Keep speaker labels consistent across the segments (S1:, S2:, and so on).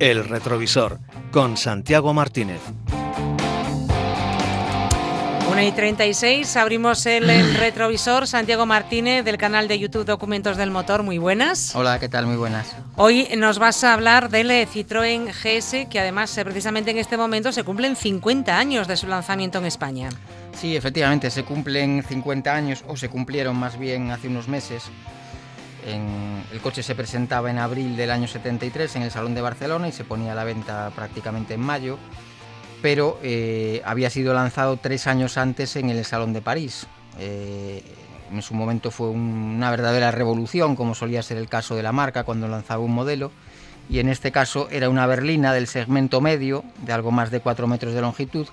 S1: El retrovisor con Santiago Martínez.
S2: 1 y 36, abrimos el, el, retrovisor. Santiago Martínez del canal de YouTube Documentos del Motor, muy buenas.
S1: Hola, ¿qué tal? Muy buenas.
S2: Hoy nos vas a hablar del Citroën GS, que además eh, precisamente en este momento se cumplen 50 años de su lanzamiento en
S1: España. Sí, efectivamente, se cumplen 50 años, o se cumplieron más bien hace unos meses el coche se presentaba en abril del año 73 en el Salón de Barcelona y se ponía a la venta prácticamente en mayo, pero eh, había sido lanzado tres años antes en el Salón de París. Eh, en su momento fue una verdadera revolución, como solía ser el caso de la marca cuando lanzaba un modelo, y en este caso era una berlina del segmento medio, de algo más de 4 metros de longitud,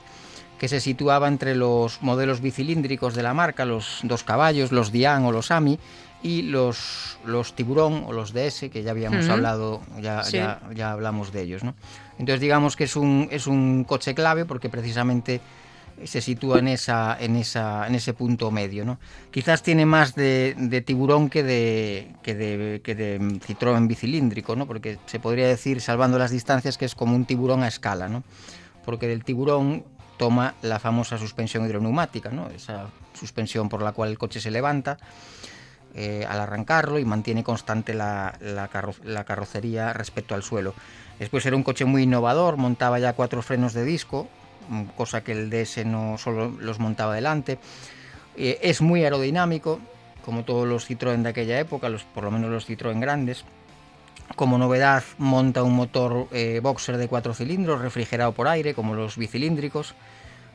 S1: que se situaba entre los modelos bicilíndricos de la marca, los dos caballos, los Dian o los Ami, y los, los tiburón o los DS, que ya habíamos hablado, ya, ya, hablamos de ellos. ¿no? Entonces digamos que es un, es un coche clave porque precisamente se sitúa en, esa, en, esa, en ese punto medio. ¿no? Quizás tiene más de, tiburón que de, que de, que de Citroën bicilíndrico, ¿no? porque se podría decir, salvando las distancias, que es como un tiburón a escala. ¿no? Porque del tiburón toma la famosa suspensión hidroneumática, esa suspensión por la cual el coche se levanta eh, al arrancarlo y mantiene constante la, carrocería respecto al suelo. Después era un coche muy innovador, montaba ya cuatro frenos de disco, mm, cosa que el DS no solo los montaba delante. Eh, es muy aerodinámico, como todos los Citroën de aquella época, los, por lo menos los Citroën grandes. Como novedad monta un motor eh, boxer de cuatro cilindros refrigerado por aire, como los bicilíndricos.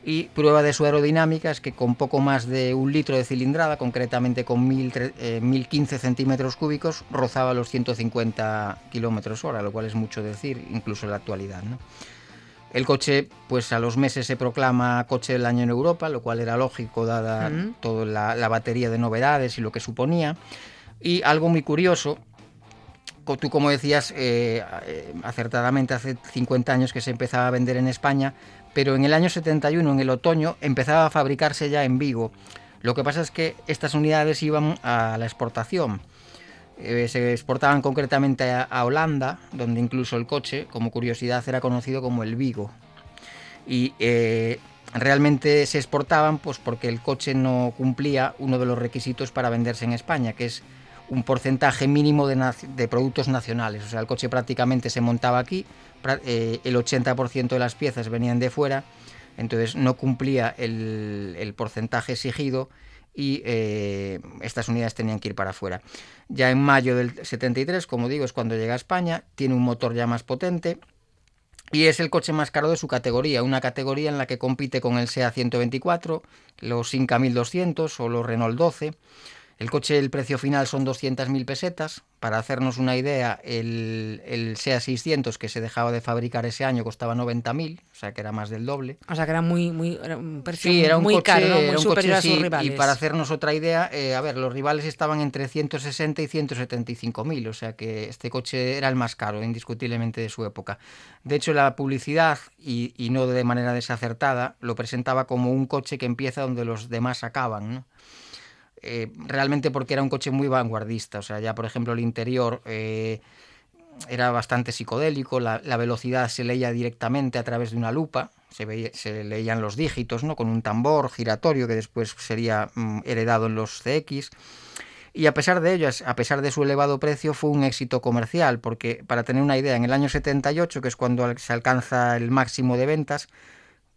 S1: Y prueba de su aerodinámica es que con poco más de un litro de cilindrada, concretamente con 1015 eh, centímetros cúbicos, rozaba los 150 kilómetros hora, lo cual es mucho decir, incluso en la actualidad. El coche, pues a los meses se proclama coche del año en Europa, lo cual era lógico dada toda la, batería de novedades y lo que suponía. Y algo muy curioso tú como decías eh, eh, acertadamente hace 50 años que se empezaba a vender en España, pero en el año 71, en el otoño, empezaba a fabricarse ya en Vigo. Lo que pasa es que estas unidades iban a la exportación. Eh, se exportaban concretamente a, Holanda, donde incluso el coche, como curiosidad, era conocido como el Vigo. Y realmente se exportaban pues, porque el coche no cumplía uno de los requisitos para venderse en España, que es un porcentaje mínimo de, productos nacionales. O sea, el coche prácticamente se montaba aquí, eh, el 80% de las piezas venían de fuera, entonces no cumplía el, porcentaje exigido y eh, estas unidades tenían que ir para afuera. Ya en mayo del 73, como digo, es cuando llega a España, tiene un motor ya más potente, y es el coche más caro de su categoría, una categoría en la que compite con el SEA 124, los Inca 1200 o los Renault 12. El coche, el precio final son 200.000 pesetas. Para hacernos una idea, el, el SEA 600 que se dejaba de fabricar ese año costaba 90.000, o sea que era más del doble.
S2: O sea que era muy, muy un
S1: precio muy caro, superior a sus rivales. Y para hacernos otra idea, eh, a ver, los rivales estaban entre 160 y 175.000, o sea que este coche era el más caro, indiscutiblemente, de su época. De hecho, la publicidad, y, y no de manera desacertada, lo presentaba como un coche que empieza donde los demás acaban, ¿no? Eh, realmente porque era un coche muy vanguardista. O sea, ya por ejemplo el interior eh, era bastante psicodélico, la, velocidad se leía directamente a través de una lupa, se, leían los dígitos, ¿no? Con un tambor giratorio que después sería mm, heredado en los CX. Y a pesar de ello, a pesar de su elevado precio, fue un éxito comercial, porque para tener una idea, en el año 78, que es cuando se alcanza el máximo de ventas,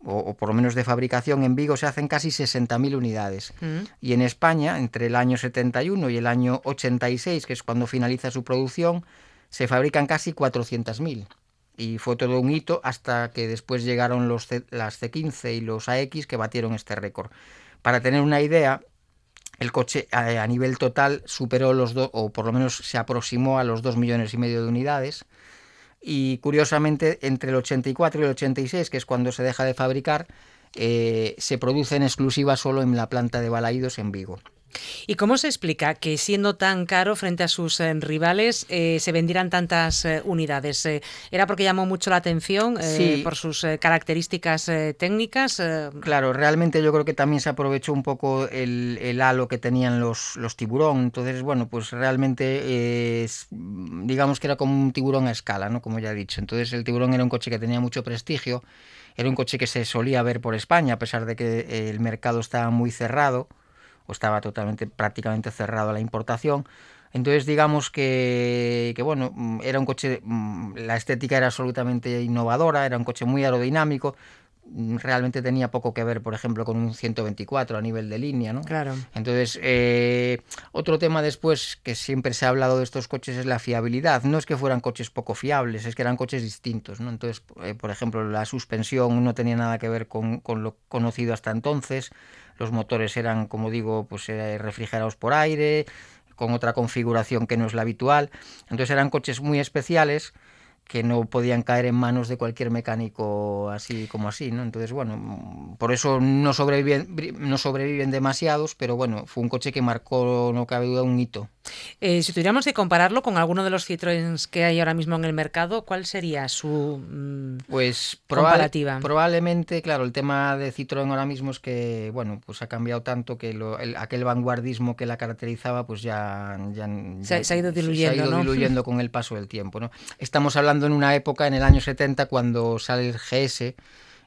S1: o, por lo menos de fabricación en Vigo se hacen casi 60.000 unidades. Mm. Y en España, entre el año 71 y el año 86, que es cuando finaliza su producción, se fabrican casi 400.000. Y fue todo un hito hasta que después llegaron los las C15 y los AX que batieron este récord. Para tener una idea, el coche a, nivel total superó los dos, o por lo menos se aproximó a los 2 millones y medio de unidades y curiosamente entre el 84 y el 86, que es cuando se deja de fabricar, eh, se en exclusiva solo en la planta de Balaídos en Vigo.
S2: ¿Y cómo se explica que siendo tan caro frente a sus eh, rivales eh, se vendieran tantas eh, unidades? ¿Era porque llamó mucho la atención por sus características técnicas?
S1: Claro, realmente yo creo que también se aprovechó un poco el, halo que tenían los, tiburón. Entonces, bueno, pues realmente digamos que era como un tiburón a escala, ¿no? Como ya he dicho. Entonces el tiburón era un coche que tenía mucho prestigio, era un coche que se solía ver por España, a pesar de que el mercado estaba muy cerrado pues estaba totalmente prácticamente cerrado a la importación. Entonces digamos que, que, bueno, mm, era un coche, mm, la estética era absolutamente innovadora, era un coche muy aerodinámico, Mm, realmente tenía poco que ver, por ejemplo, con un 124 a nivel de línea, ¿no? Claro. Entonces, eh, otro tema después que siempre se ha hablado de estos coches es la fiabilidad. No es que fueran coches poco fiables, es que eran coches distintos, ¿no? Entonces, eh, por ejemplo, la suspensión no tenía nada que ver con, lo conocido hasta entonces. Los motores eran, como digo, pues eh, refrigerados por aire, con otra configuración que no es la habitual. Entonces eran coches muy especiales que no podían caer en manos de cualquier mecánico así como así, ¿no? Entonces, bueno, mm, por eso no sobreviven, no sobreviven demasiados, pero bueno, fue un coche que marcó, no cabe duda, un hito.
S2: Eh, si tuviéramos que compararlo con alguno de los Citroën que hay ahora mismo en el mercado, ¿cuál sería
S1: su mm, pues Probablemente, claro, el tema de Citroën ahora mismo es que, bueno, pues ha cambiado tanto que aquel vanguardismo que la caracterizaba, pues ya, ya, se, ha ido diluyendo, con el paso del tiempo. ¿no? Estamos hablando en una época, en el año 70, cuando sale el GS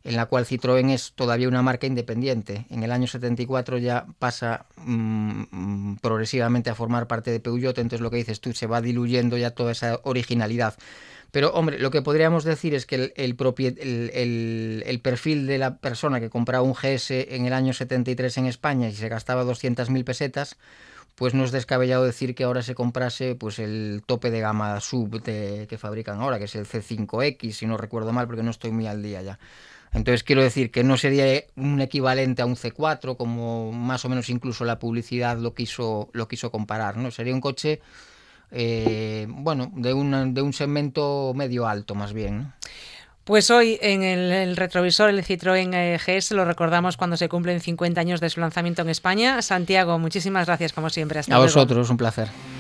S1: en la cual Citroën es todavía una marca independiente. En el año 74 ya pasa mm, progresivamente a formar parte de Peugeot, entonces lo que dices tú, se va diluyendo ya toda esa originalidad. Pero hombre, lo que podríamos decir es que el, perfil de la persona que compraba un GS en el año 73 en España y se gastaba 200.000 pesetas, pues no es descabellado decir que ahora se comprase pues el tope de gama sub de, que fabrican ahora, que es el C5X, si no recuerdo mal, porque no estoy muy al día ya. Entonces quiero decir que no sería eh, un equivalente a un C4, como más o menos incluso la publicidad lo quiso, lo quiso comparar, ¿no? Sería un coche, eh, bueno, de un, de un segmento medio alto más bien,
S2: Pues hoy en el, retrovisor el Citroën eh, GS lo recordamos cuando se cumplen 50 años de su lanzamiento en España. Santiago, muchísimas gracias como siempre. Hasta a vosotros, un placer.